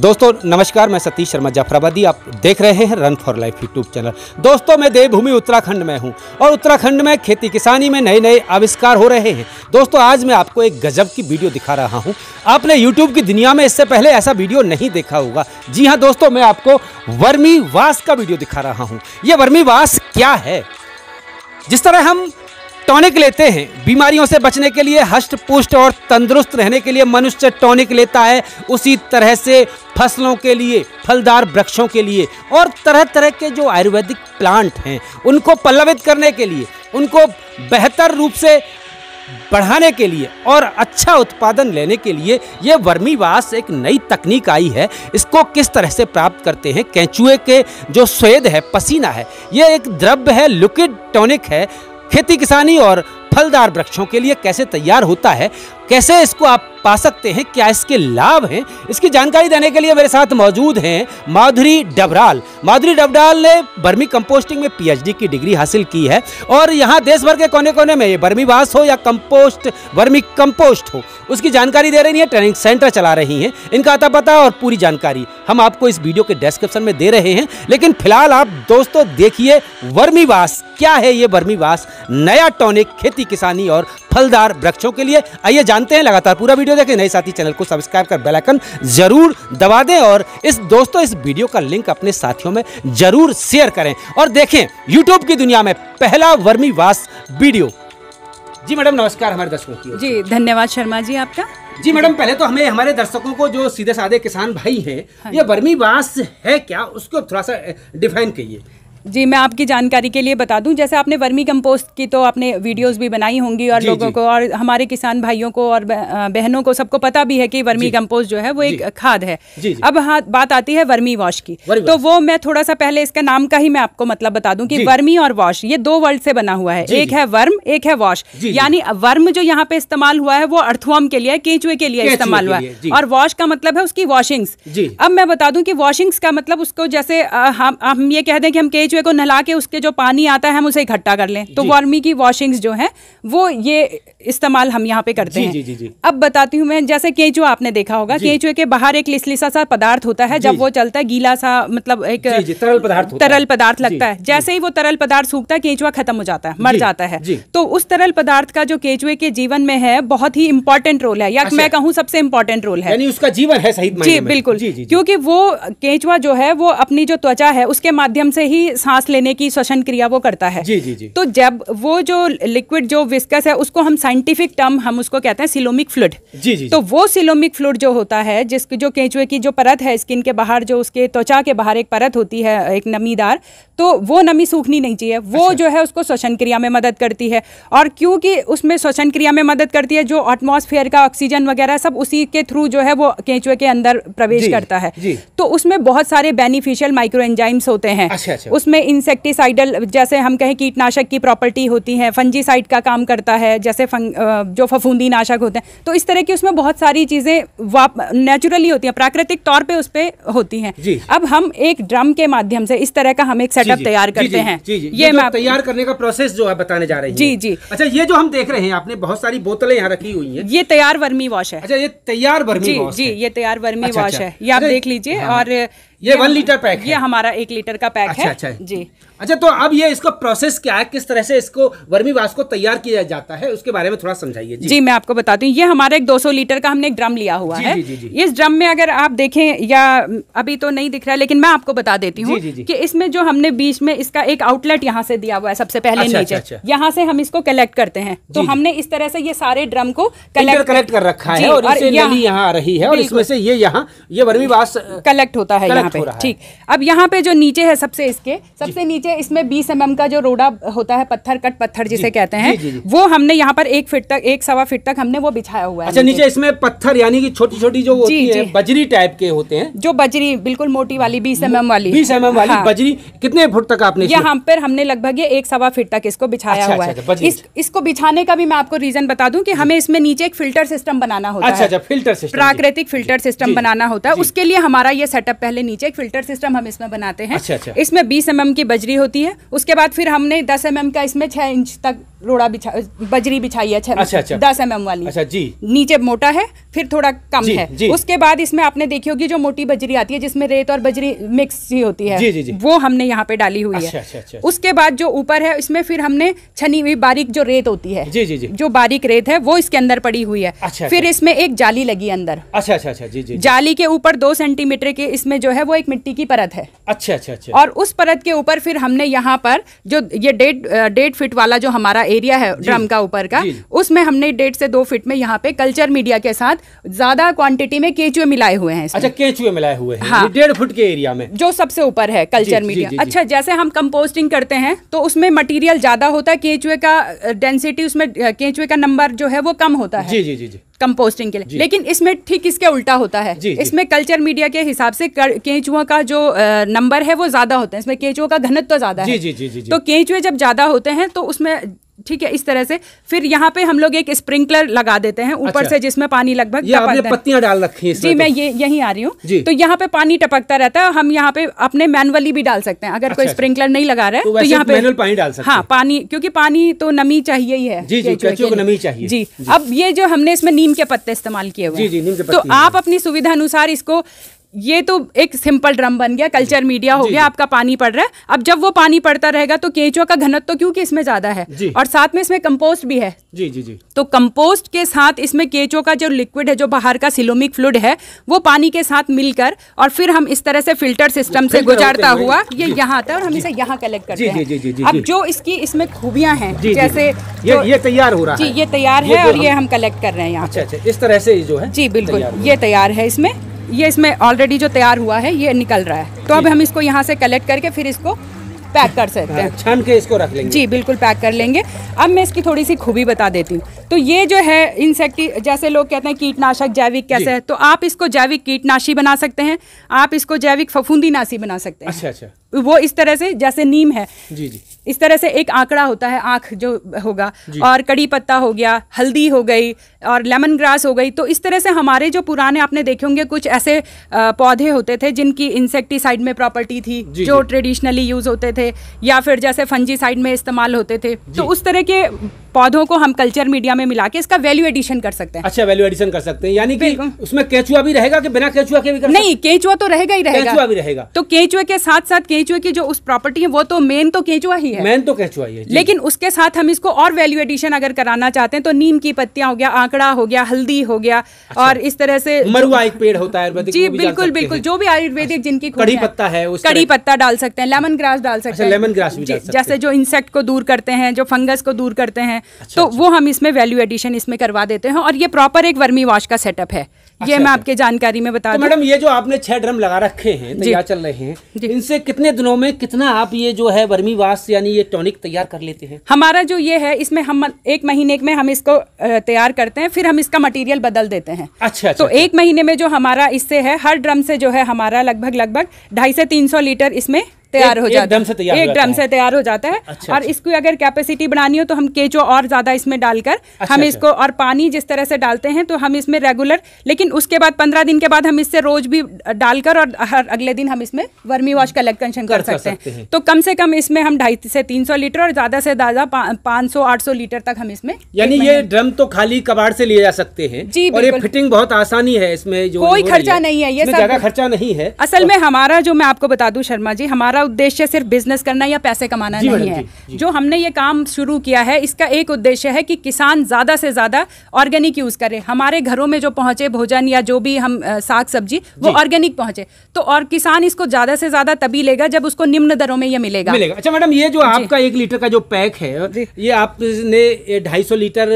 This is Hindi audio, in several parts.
दोस्तों नमस्कार मैं सतीश शर्मा जाफराबादी आप देख रहे हैं run for life YouTube channel दोस्तों मैं देवभूमि उत्तराखंड में हूं और उत्तराखंड में खेती किसानी में नए नए आविष्कार हो रहे हैं दोस्तों आज मैं आपको एक गजब की वीडियो दिखा रहा हूं आपने यूट्यूब की दुनिया में इससे पहले ऐसा वीडियो नहीं देखा होगा जी हाँ दोस्तों मैं आपको वर्मी वास का वीडियो दिखा रहा हूँ ये वर्मी वास क्या है जिस तरह हम टॉनिक लेते हैं बीमारियों से बचने के लिए हष्ट पुष्ट और तंदुरुस्त रहने के लिए मनुष्य टॉनिक लेता है उसी तरह से फसलों के लिए फलदार वृक्षों के लिए और तरह तरह के जो आयुर्वेदिक प्लांट हैं उनको पल्लवित करने के लिए उनको बेहतर रूप से बढ़ाने के लिए और अच्छा उत्पादन लेने के लिए ये वर्मीवास एक नई तकनीक आई है इसको किस तरह से प्राप्त करते हैं कैंचुए के जो स्वेद है पसीना है ये एक द्रव्य है लिक्विड टॉनिक है खेती किसानी और फलदार वृक्षों के लिए कैसे तैयार होता है कैसे इसको आप पा सकते हैं क्या इसके लाभ हैं इसकी जानकारी देने के लिए मेरे साथ मौजूद हैं माधुरी डबराल माधुरी डबराल ने बर्मी कंपोस्टिंग में पीएचडी की डिग्री हासिल की है और यहाँ देश भर के कोने कोने में बर्मी वास हो या कंपोस्ट बर्मी कंपोस्ट हो उसकी जानकारी दे रही है ट्रेनिंग सेंटर चला रही हैं इनका अता पता और पूरी जानकारी हम आपको इस वीडियो के डिस्क्रिप्शन में दे रहे हैं लेकिन फिलहाल आप दोस्तों देखिए वर्मीवास क्या है ये वर्मीवास नया टॉनिक खेती किसानी और फलदार वृक्षों के लिए आइए जान जानते हैं लगातार पूरा वीडियो देखें नए साथी चैनल को सब्सक्राइब कर बेलाइकन जरूर दबा दें और इस दोस्तों इस वीडियो का लिंक अपने साथियों में जरूर शेयर करें और देखें यूट्यूब की दुनिया में पहला वर्मी वास वीडियो जी मैडम नमस्कार हमारे दर्शकों की जी धन्यवाद शर्मा जी आपका जी मैडम पहले तो हमें हमारे दर्शकों को जो सीधे साधे किसान भाई हैं हाँ। ये वर्मी वास है क्या उसको थोड़ा सा डिफाइन कहिए जी मैं आपकी जानकारी के लिए बता दूं जैसे आपने वर्मी कंपोस्ट की तो आपने वीडियोस भी बनाई होंगी और जी, लोगों जी. को और हमारे किसान भाइयों को और बहनों को सबको पता भी है कि वर्मी कंपोस्ट जो है वो एक खाद है जी, जी. अब हाँ बात आती है वर्मी वॉश की वर्मी तो वो मैं थोड़ा सा पहले इसका नाम का ही मैं आपको मतलब बता दूँ की वर्मी और वॉश ये दो वर्ड से बना हुआ है एक है वर्म एक है वॉश यानी वर्म जो यहाँ पे इस्तेमाल हुआ है वो अर्थवॉर्म के लिए केंचुए के लिए इस्तेमाल हुआ है और वॉश का मतलब है उसकी वॉशिंग्स अब मैं बता दूं कि वॉशिंग्स का मतलब उसको जैसे हम ये कह दें कि हम केच केचुए को नहला के उसके जो पानी आता है हम उसे इकट्ठा कर लें तो वार्मी की वॉशिंग्स जो हैं वो ये इस्तेमाल हम यहाँ पे करते हैं जी, जी, जी. अब बताती हूँ मैं जैसे केचुआ आपने देखा होगा केचुए के बाहर एक लिसलिसा सा पदार्थ होता है जब वो चलता है गीला सा मतलब एक तरल पदार्थ तरल पदार्थ लगता है जैसे ही वो तरल पदार्थ सूखता है केचुआ खत्म हो जाता है मर जाता है तो उस तरल पदार्थ का जो केचुए के जीवन में है बहुत ही इंपॉर्टेंट रोल है या अच्छा। मैं कहूँ सबसे इंपॉर्टेंट रोल है उसका जीवन है सही जी बिल्कुल क्योंकि वो केचुआ जो है वो अपनी जो त्वचा है उसके माध्यम से ही सांस लेने की श्वसन क्रिया वो करता है जी जी जी तो जब वो जो लिक्विड जो विस्कस है उसको हम साइंटिफिक टर्म हम उसको कहते हैं सिलोमिक फ्लूड जी जी जी तो वो सिलोमिक फ्लूड जो होता है जिस जो केंचुए की जो परत है स्किन के बाहर जो उसके त्वचा के बाहर एक परत होती है एक नमीदार तो वो नमी सूखनी नहीं चाहिए वो अच्छा। जो है उसको श्वसन क्रिया में मदद करती है और क्योंकि उसमें श्वसन क्रिया में मदद करती है जो एटमोसफेयर का ऑक्सीजन वगैरह सब उसी के थ्रू जो है वो केंचुए के अंदर प्रवेश करता है तो उसमें बहुत सारे बेनिफिशियल माइक्रो एंजाइम्स होते हैं अच्छा, अच्छा। उसमें उसमें इंसेक्टिसाइडल जैसे हम कहें कीटनाशक की प्रॉपर्टी होती है फंजीसाइड का काम करता है जैसे फंग, जो फफूंदी नाशक होते हैं तो इस तरह की उसमें बहुत सारी चीज़ें वाप नेचुरली होती हैं प्राकृतिक तौर पे उस पर होती हैं अब हम एक ड्रम के माध्यम से इस तरह का हम एक सेटअप तैयार करते हैं ये तैयार करने का प्रोसेस जो है बताने जा रहे हैं जी जी अच्छा ये जो हम देख रहे हैं आपने बहुत सारी बोतलें यहाँ रखी हुई है ये तैयार वर्मी वॉश है अच्छा ये तैयार वर्मी जी जी ये तैयार वर्मी वॉश अच्छा, अच्छा। है ये आप अच्छा, देख लीजिए हाँ, हाँ। और ये वन लीटर पैक ये हमारा एक लीटर का पैक अच्छा, है अच्छा। जी अच्छा तो अब ये इसको प्रोसेस क्या है किस तरह से इसको वर्मी वास को तैयार किया जाता है उसके बारे में थोड़ा समझाइए जी।, जी मैं आपको बताती हूँ ये हमारा एक 200 लीटर का हमने एक ड्रम लिया हुआ जी, है जी, जी, जी। इस ड्रम में अगर आप देखें या अभी तो नहीं दिख रहा है लेकिन मैं आपको बता देती हूँ कि इसमें जो हमने बीच में इसका एक आउटलेट यहाँ से दिया हुआ है सबसे पहले अच्छा, नीचे अच्छा, अच्छा। यहाँ से हम इसको कलेक्ट करते हैं तो हमने इस तरह से ये सारे ड्रम को कलेक्ट कलेक्ट कर रखा है और यहाँ आ रही है और इसमें से ये यहाँ ये वर्मी वास कलेक्ट होता है यहाँ पे ठीक अब यहाँ पे जो नीचे है सबसे इसके सबसे नीचे देखिए इसमें बीस एम का जो रोड़ा होता है पत्थर कट पत्थर जिसे कहते हैं वो हमने यहाँ पर एक फीट तक एक सवा फीट तक हमने वो बिछाया हुआ है अच्छा नीचे इसमें पत्थर यानी कि छोटी छोटी जो होती है बजरी टाइप के होते हैं जो बजरी बिल्कुल मोटी वाली बीस एम वाली बीस एम वाली हाँ। बजरी कितने फुट तक आपने यहाँ पर हमने लगभग ये एक सवा फीट तक इसको बिछाया अच्छा, हुआ अच्छा, है अच्छा, इसको बिछाने का भी मैं आपको रीजन बता दूं कि हमें इसमें नीचे एक फिल्टर सिस्टम बनाना होता अच्छा, है फिल्टर सिस्टम प्राकृतिक फिल्टर सिस्टम बनाना होता है उसके लिए हमारा ये सेटअप पहले नीचे एक फिल्टर सिस्टम हम इसमें बनाते हैं इसमें बीस एम की बजरी होती है उसके बाद फिर हमने दस एम का इसमें छह इंच तक रोड़ा बिछा बजरी बिछाई है छह अच्छा, अच्छा, दस एम mm वाली अच्छा जी नीचे मोटा है फिर थोड़ा कम जी, है जी, उसके बाद इसमें आपने देखी होगी जो मोटी बजरी आती है जिसमें रेत और बजरी मिक्स ही होती है जी, जी, जी, वो हमने यहाँ पे डाली हुई अच्छा, है अच्छा, अच्छा, अच्छा, उसके बाद जो ऊपर है इसमें फिर हमने छनी हुई बारीक जो रेत होती है जी, जी, जी, जो बारीक रेत है वो इसके अंदर पड़ी हुई है अच्छा, अच्छा। फिर इसमें एक जाली लगी अंदर अच्छा अच्छा अच्छा जी, जी, जाली के ऊपर दो सेंटीमीटर के इसमें जो है वो एक मिट्टी की परत है अच्छा अच्छा अच्छा और उस परत के ऊपर फिर हमने यहाँ पर जो ये डेट डेट फिट वाला जो हमारा एरिया है ड्रम का ऊपर का उसमें हमने डेढ़ से दो फिट में यहाँ पे कल्चर मीडिया के साथ ज्यादा क्वांटिटी में केचुए मिलाए हुए हैं अच्छा केचुए मिलाए हुए हैं हाँ डेढ़ फुट के एरिया में जो सबसे ऊपर है कल्चर मीडिया अच्छा जैसे हम कंपोस्टिंग करते हैं तो उसमें मटीरियल ज्यादा होता है केचुए का डेंसिटी उसमें केचुए का नंबर जो है वो कम होता है जी जी जी कंपोस्टिंग के लिए लेकिन इसमें ठीक इसके उल्टा होता है जी, इसमें जी. कल्चर मीडिया के हिसाब से केंचुओं का जो नंबर है वो ज्यादा होता है इसमें केंचुओं का घनत्व तो ज्यादा है जी, जी, जी, जी, तो केंचुए जब ज्यादा होते हैं तो उसमें ठीक है इस तरह से फिर यहाँ पे हम लोग एक स्प्रिंकलर लगा देते हैं ऊपर अच्छा। से जिसमें पानी लगभग पत्तियां डाल रखी हैं जी तो। मैं ये यही आ रही हूँ तो यहाँ पे पानी टपकता रहता है हम यहाँ पे अपने मैनुअली भी डाल सकते हैं अगर अच्छा, कोई अच्छा। स्प्रिंकलर नहीं लगा रहा है तो, तो यहाँ पे पानी डाल सकते हाँ पानी क्योंकि पानी तो नमी चाहिए ही है नमी चाहिए जी अब ये जो हमने इसमें नीम के पत्ते इस्तेमाल किए हुए तो आप अपनी सुविधा अनुसार इसको ये तो एक सिंपल ड्रम बन गया कल्चर मीडिया हो गया आपका पानी पड़ रहा है अब जब वो पानी पड़ता रहेगा तो केचुआ का घनत्व तो क्योंकि इसमें ज्यादा है और साथ में इसमें कंपोस्ट भी है जी जी जी तो कंपोस्ट के साथ इसमें केचो का जो लिक्विड है जो बाहर का सिलोमिक फ्लूड है वो पानी के साथ मिलकर और फिर हम इस तरह से फिल्टर सिस्टम से गुजारता हुआ ये यहाँ आता है और हम इसे यहाँ कलेक्ट करते हैं अब जो इसकी इसमें खूबियाँ हैं जैसे ये तैयार हो रहा है जी ये तैयार है और ये हम कलेक्ट कर रहे हैं यहाँ अच्छा, अच्छा, इस तरह से जो है जी बिल्कुल ये तैयार है इसमें ये इसमें ऑलरेडी जो तैयार हुआ है ये निकल रहा है तो अब हम इसको यहाँ से कलेक्ट करके फिर इसको पैक कर सकते हैं हाँ, छान के इसको रख लेंगे जी बिल्कुल पैक कर लेंगे अब मैं इसकी थोड़ी सी खूबी बता देती हूँ तो ये जो है इंसेक्टी जैसे लोग कहते हैं कीटनाशक जैविक कैसे है तो आप इसको जैविक कीटनाशी बना सकते हैं आप इसको जैविक फफूंदी नाशी बना सकते हैं अच्छा अच्छा वो इस तरह से जैसे नीम है जी जी इस तरह से एक आंकड़ा होता है आँख जो होगा और कड़ी पत्ता हो गया हल्दी हो गई और लेमन ग्रास हो गई तो इस तरह से हमारे जो पुराने आपने देखे होंगे कुछ ऐसे पौधे होते थे जिनकी इंसेक्टिसाइड में प्रॉपर्टी थी जो ट्रेडिशनली यूज होते थे या फिर जैसे फंजी साइड में इस्तेमाल होते थे तो उस तरह के पौधों को हम कल्चर मीडिया में मिला के इसका वैल्यू एडिशन कर सकते हैं अच्छा वैल्यू एडिशन कर सकते हैं यानी कि उसमें केचुआ भी रहेगा कि बिना केचुआ के भी कर नहीं केचुआ तो रहेगा ही रहेगा केचुआ भी रहेगा तो केचुए के साथ साथ केचुए की जो उस प्रॉपर्टी है वो तो मेन तो केचुआ ही है मेन तो केचुआ ही है लेकिन उसके साथ हम इसको और वैल्यू एडिशन अगर कराना चाहते हैं तो नीम की पत्तियां हो गया आंकड़ा हो गया हल्दी हो गया अच्छा। और इस तरह से मरुआ एक पेड़ होता है जी बिल्कुल बिल्कुल जो भी आयुर्वेदिक अच्छा। जिनकी कड़ी पत्ता है कड़ी पत्ता डाल सकते हैं लेमन ग्रास डाल अच्छा, सकते हैं लेमन ग्रास जैसे जो इंसेक्ट को दूर करते हैं जो फंगस को दूर करते हैं अच्छा, तो अच्छा। वो हम इसमें वैल्यू एडिशन इसमें करवा देते हैं और ये प्रॉपर एक वर्मी वॉश का सेटअप है अच्छा, ये मैं अच्छा। आपके जानकारी में बता तो मैडम ये जो आपने छह ड्रम लगा रखे हैं तैयार चल रहे हैं इनसे कितने दिनों में कितना आप ये जो है वर्मी वॉश यानी ये टॉनिक तैयार कर लेते हैं हमारा जो ये है इसमें हम एक महीने में हम इसको तैयार करते हैं फिर हम इसका मटीरियल बदल देते हैं अच्छा, अच्छा तो अच्छा। एक महीने में जो हमारा इससे है हर ड्रम से जो है हमारा लगभग लगभग ढाई से तीन लीटर इसमें तैयार हो जाता है एक ड्रम से तैयार हो जाता है अच्छा, और अच्छा। इसकी अगर कैपेसिटी बनानी हो तो हम केचो और ज्यादा इसमें डालकर अच्छा, हम इसको और पानी जिस तरह से डालते हैं तो हम इसमें रेगुलर लेकिन उसके बाद पंद्रह दिन के बाद हम इससे रोज भी डालकर और हर अगले दिन हम इसमें वर्मी वॉश का कंजन कर सकते हैं तो कम से कम इसमें हम ढाई से तीन सौ लीटर और ज्यादा से ज्यादा पांच सौ आठ सौ लीटर तक हम इसमें यानी ये ड्रम तो खाली कबाड़ से लिए जा सकते हैं जी और ये फिटिंग बहुत आसानी है इसमें जो कोई खर्चा नहीं है ये सब खर्चा नहीं है असल में हमारा जो मैं आपको बता दू शर्मा जी हमारा हमारा उद्देश्य सिर्फ बिजनेस करना या पैसे कमाना नहीं है जी, जी। जो हमने ये काम शुरू किया है इसका एक उद्देश्य है कि किसान ज़्यादा से ज़्यादा ऑर्गेनिक यूज़ करे हमारे घरों में जो पहुंचे भोजन या जो भी हम साग सब्जी वो ऑर्गेनिक पहुंचे तो और किसान इसको ज़्यादा से ज़्यादा तभी लेगा जब उसको निम्न दरों में ये मिलेगा मिलेगा अच्छा मैडम ये जो आपका एक लीटर का जो पैक है ये आपने ढाई सौ लीटर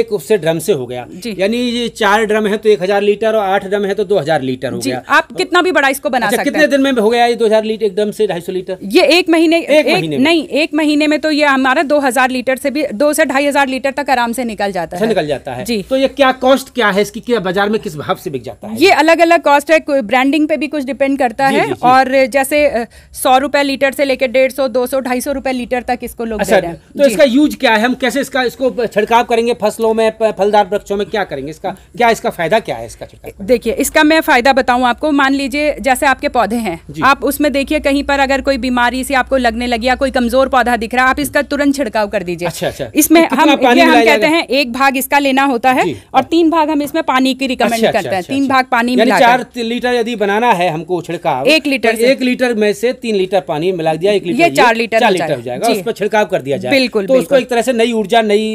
एक उससे ड्रम से हो गया यानी ये चार ड्रम है तो एक हजार लीटर और आठ ड्रम है तो दो हजार लीटर हो गया आप कितना भी बड़ा इसको बना अच्छा, सकते हैं कितने दिन में हो गया ये दो हजार लीटर एकदम से ढाई सौ लीटर ये एक महीने एक, एक महीने नहीं एक महीने में तो ये हमारा दो हजार लीटर से भी दो से ढाई हजार लीटर तक आराम से निकल जाता है निकल जाता है जी तो ये क्या कॉस्ट क्या है इसकी क्या बाजार में किस भाव से बिक जाता है ये अलग अलग कॉस्ट है ब्रांडिंग पे भी कुछ डिपेंड करता है और जैसे सौ रुपए लीटर से लेकर डेढ़ सौ दो सौ ढाई सौ रुपए लीटर तक इसको लोग अच्छा, दे तो इसका यूज क्या है हम कैसे इसका इसको छिड़काव करेंगे फसलों में फलदार वृक्षों में क्या करेंगे इसका क्या इसका फायदा क्या है इसका छिड़काव देखिए इसका मैं फायदा बताऊं आपको मान लीजिए जैसे आपके पौधे हैं आप उसमें देखिए कहीं पर अगर अगर कोई बीमारी से आपको लगने लगी या कोई कमजोर पौधा दिख रहा है आप इसका तुरंत छिड़काव कर दीजिए अच्छा, अच्छा। इसमें हम पानी हम कहते हैं एक भाग इसका लेना होता है और तीन भाग हम इसमें पानी की रिकमेंड अच्छा, अच्छा, करते हैं अच्छा, तीन भाग पानी चार लीटर यदि बनाना है हमको छिड़काव एक लीटर तो एक लीटर में से तीन लीटर पानी मिला दिया एक लीटर चार लीटर लीटर हो जाएगा उस पर छिड़काव कर दिया जाए बिल्कुल तो उसको एक तरह से नई ऊर्जा नई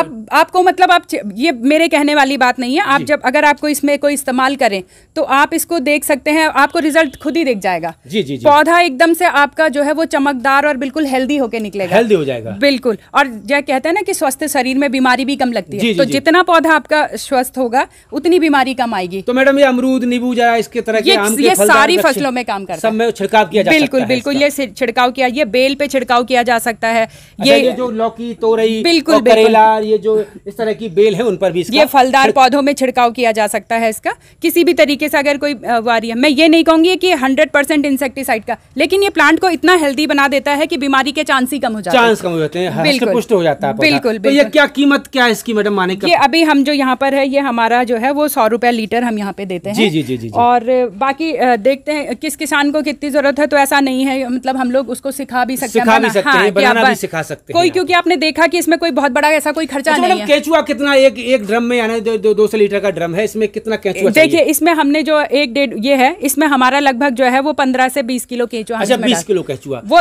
आप आपको मतलब आप ये मेरे कहने वाली बात नहीं है आप जब अगर आपको इसमें कोई इस्तेमाल करें तो आप इसको देख सकते हैं आपको रिजल्ट खुद ही देख जाएगा जी जी पौधा एक एकदम से आपका जो है वो चमकदार और बिल्कुल हेल्दी होके निकलेगा हेल्दी हो जाएगा बिल्कुल और जो कहते हैं ना कि स्वस्थ शरीर में बीमारी भी कम लगती है तो जितना पौधा आपका स्वस्थ होगा उतनी बीमारी कम आएगी तो मैडम ये अमरूद नींबू जरा इसके तरह ये, ये सारी फसलों में काम करता है छिड़काव किया बिल्कुल बिल्कुल ये छिड़काव किया ये बेल पे छिड़काव किया जा सकता है अच्छा, ये जो लौकी तोरई बिल्कुल ये जो इस तरह की बेल है उन पर भी ये फलदार पौधों में छिड़काव किया जा सकता है इसका किसी भी तरीके से अगर कोई वारी है मैं ये नहीं कहूंगी कि हंड्रेड परसेंट इंसेक्टिसाइड का लेकिन ये प्लांट को इतना हेल्दी बना देता है कि बीमारी के चांस ही कम हो जाते हैं चांस कम हो जाते हैं हाँ, बिल्कुल पुष्ट हो जाता है बिल्कुल तो ये क्या कीमत क्या है इसकी मैडम माने ये अभी हम जो यहाँ पर है ये हमारा जो है वो सौ रुपए लीटर हम यहाँ पे देते हैं जी जी जी जी और बाकी देखते हैं किस किसान को कितनी जरूरत है तो ऐसा नहीं है मतलब हम लोग उसको सिखा भी सकते सिखा भी सकते हाँ, हैं सिखा सकते हैं कोई क्योंकि आपने देखा की इसमें कोई बहुत बड़ा ऐसा कोई खर्चा अच्छा, नहीं है केचुआ कितना एक एक ड्रम में यानी दो सौ लीटर का ड्रम है इसमें कितना केचुआ देखिए इसमें हमने जो एक डेढ़ ये है इसमें हमारा लगभग जो है वो पंद्रह से बीस किलो केचुआ केचुआ अच्छा बीस किलो कैचुआ वो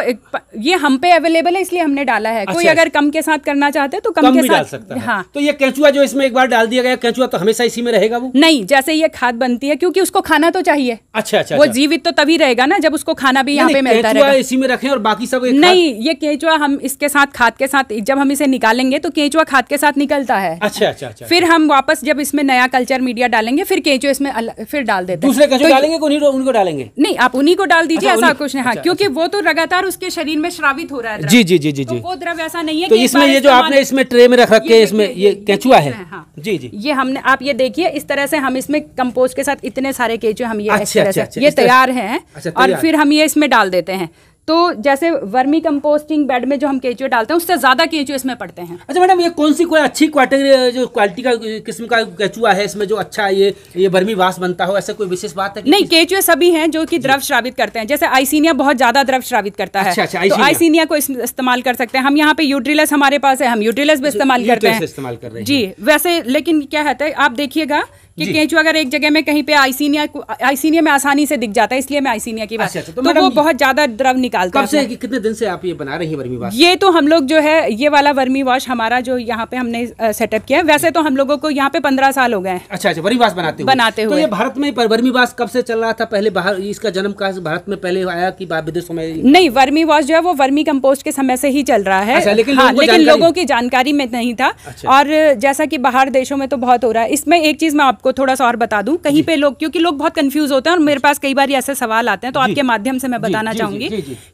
ये हम पे अवेलेबल है इसलिए हमने डाला है अच्छा, कोई अगर कम के साथ करना चाहते हैं तो कम, कम के साथ डाल सकता हाँ तो ये कैचुआ जो इसमें एक बार डाल दिया गया कैचुआ तो हमेशा इसी में रहेगा वो नहीं जैसे ये खाद बनती है क्योंकि उसको खाना तो चाहिए अच्छा अच्छा वो अच्छा। जीवित तो तभी रहेगा ना जब उसको खाना भी यहाँ पे मिलता है इसी में रखे और बाकी सब नहीं ये केचुआ हम इसके साथ खाद के साथ जब हम इसे निकालेंगे तो केचुआ खाद के साथ निकलता है अच्छा अच्छा, अच्छा फिर अच्छा। हम वापस जब इसमें नया कल्चर मीडिया डालेंगे फिर केचुआ इसमें फिर डाल देते हैं दूसरे केचुआ तो डालेंगे उनको डालेंगे नहीं आप उन्हीं को डाल दीजिए ऐसा कुछ नहीं हाँ अच्छा, क्योंकि अच्छा। वो तो लगातार उसके शरीर में श्रावित हो रहा है जी जी जी जी तो जी वो द्रव ऐसा नहीं है तो इसमें ये जो आपने इसमें ट्रे में रख रखे इसमें ये कैचुआ है हाँ। जी जी ये हमने आप ये देखिए इस तरह से हम इसमें कंपोस्ट के साथ इतने सारे केचुए हम ये अच्छा, ये तैयार है और फिर हम ये इसमें डाल देते हैं तो जैसे वर्मी कंपोस्टिंग बेड में जो हम केचुए डालते हैं उससे ज़्यादा केचुए इसमें पड़ते हैं अच्छा मैडम ये कौन सी कोई अच्छी क्वालिटी जो क्वालिटी का किस्म का केचुआ है इसमें जो अच्छा ये ये वर्मी वास बनता हो ऐसा कोई विशेष बात है नहीं केचुए सभी हैं जो कि द्रव श्रावित करते हैं जैसे आइसिनिया बहुत ज़्यादा द्रव श्रावित करता है अच्छा, अच्छा, तो आइसिनिया को इस्तेमाल कर सकते हैं हम यहाँ पे यूट्रिलस हमारे पास है हम यूट्रिलस भी अच्छा, इस्तेमाल करते हैं जी वैसे लेकिन क्या है तो आप देखिएगा कि केंचुआ अगर एक जगह में कहीं पे आइसीनिया आइसीनिया में आसानी से दिख जाता है इसलिए मैं आइसीनिया की बात अच्छा, तो, तो वो बहुत ज्यादा द्रव निकालता है कि कितने दिन से आप ये बना रही वर्मी वाश ये तो हम लोग जो है ये वाला वर्मी वॉश हमारा जो यहाँ पे हमने सेटअप किया वैसे तो हम लोगों को यहाँ पे पंद्रह साल हो गए अच्छा अच्छा वर्मी वाश बनाते बनाते तो हुए भारत में वर्मी वाश कब से चल रहा था पहले बाहर इसका जन्म का भारत में पहले आया कि विदेशों में नहीं वर्मी वॉश जो है वो वर्मी कम्पोस्ट के समय से ही चल रहा है अच्छा, लेकिन हाँ, लोगों की जानकारी में नहीं था अच्छा। और जैसा की बाहर देशों में तो बहुत हो रहा है इसमें एक चीज मैं आपको थोड़ा सा और बता दूं कहीं पे लोग क्योंकि लोग बहुत कंफ्यूज होते हैं और मेरे पास कई बार ऐसे सवाल आते हैं तो आपके माध्यम से मैं बताना चाहूंगी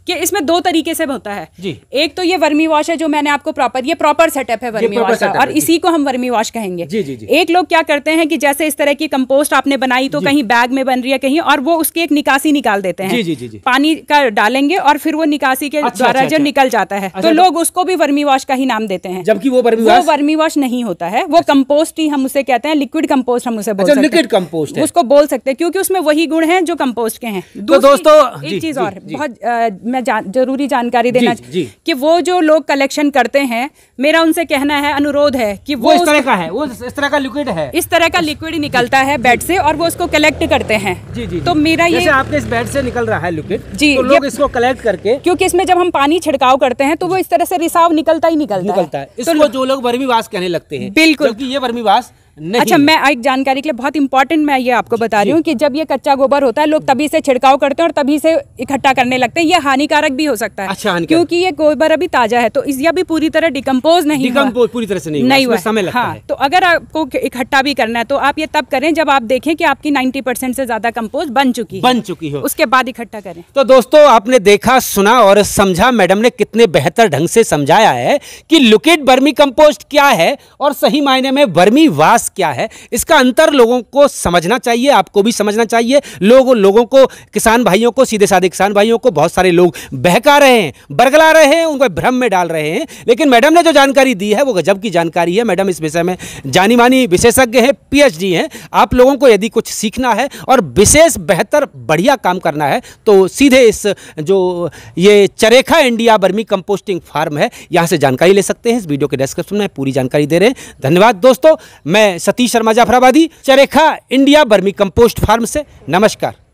कि इसमें दो तरीके से होता है एक तो ये वर्मी वॉश है जो मैंने आपको प्रॉपर ये प्रॉपर सेटअप है वर्मी वॉश का और इसी को हम वर्मी वॉश कहेंगे एक लोग क्या करते हैं कि जैसे इस तरह की कंपोस्ट आपने बनाई तो कहीं बैग में बन रही है कहीं और वो उसकी एक निकासी निकाल देते हैं पानी का डालेंगे और फिर वो निकासी के अच्छा, अच्छा, द्वारा जो अच्छा। निकल जाता है तो, तो लोग उसको भी वर्मी वॉश का ही नाम देते हैं जबकि वो वर्मी वॉश नहीं होता है वो कंपोस्ट ही हम उसे कहते हैं लिक्विड कंपोस्ट हम उसे बोल अच्छा, लिक्विड कंपोस्ट उसको बोल सकते हैं क्योंकि उसमें वही गुण हैं जो कंपोस्ट के हैं तो दोस्तों एक चीज और जी, बहुत आ, मैं जा, जरूरी जानकारी देना जी, जी, कि वो जो लोग कलेक्शन करते हैं मेरा उनसे कहना है अनुरोध है कि वो, इस तरह का है वो इस तरह का लिक्विड है इस तरह का लिक्विड निकलता है बेड से और वो उसको कलेक्ट करते हैं जी जी तो मेरा ये आपके इस बेड से निकल रहा है लिक्विड जी तो लोग इसको कलेक्ट करके क्योंकि इसमें जब हम पानी छिड़काव करते हैं तो वो इस तरह से रिसाव निकलता ही निकलता है तो इसको जो लोग वर्मीवास कहने लगते हैं बिल्कुल ये वर्मीवास नहीं अच्छा मैं एक जानकारी के लिए बहुत इंपॉर्टेंट मैं ये आपको बता रही हूँ कि जब ये कच्चा गोबर होता है लोग तभी से छिड़काव करते हैं और तभी से इकट्ठा करने लगते हैं ये हानिकारक भी हो सकता है अच्छा क्योंकि ये गोबर अभी ताजा है तो इस ये भी पूरी तरह डिकम्पोज नहीं पूरी तरह से नहीं, नहीं हुआ समय लगता हाँ, है तो अगर आपको इकट्ठा भी करना है तो आप ये तब करें जब आप देखें कि आपकी नाइन्टी परसेंट से ज्यादा कम्पोज बन चुकी बन चुकी हो उसके बाद इकट्ठा करें तो दोस्तों आपने देखा सुना और समझा मैडम ने कितने बेहतर ढंग से समझाया है कि लुकेट बर्मी कम्पोस्ट क्या है और सही मायने में वर्मी वास क्या है इसका अंतर लोगों को समझना चाहिए आपको भी समझना चाहिए लोग लोगों को किसान भाइयों को सीधे साधे किसान भाइयों को बहुत सारे लोग बहका रहे हैं बरगला रहे हैं उनको भ्रम में डाल रहे हैं लेकिन मैडम ने जो जानकारी दी है वो गजब की जानकारी है मैडम इस विषय में जानी मानी विशेषज्ञ हैं पीएचडी हैं आप लोगों को यदि कुछ सीखना है और विशेष बेहतर बढ़िया काम करना है तो सीधे इस जो ये Charekha India vermi composting farm है यहाँ से जानकारी ले सकते हैं इस वीडियो के डिस्क्रिप्शन में पूरी जानकारी दे रहे हैं धन्यवाद दोस्तों मैं Satish Sharma Jafrabadi Charekha India vermi compost farm से नमस्कार